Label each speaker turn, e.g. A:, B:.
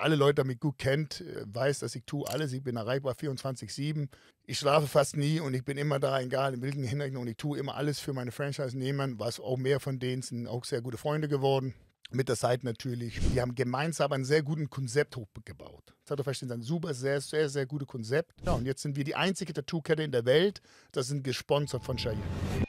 A: alle Leute damit gut kennt, äh, weiß, dass ich tue alles. Ich bin erreichbar 24-7. Ich schlafe fast nie und ich bin immer da, egal in welchen Hinrichten. Und ich tue immer alles für meine Franchise-Nehmer, was auch mehr von denen sind auch sehr gute Freunde geworden. Mit der Zeit natürlich. Die haben gemeinsam einen sehr guten Konzept hochgebaut. Das hat er verstehen, ein super, sehr, sehr, sehr gutes Konzept. Ja, und jetzt sind wir die einzige Tattoo-Kette in der Welt, das sind gesponsert von Cheyenne.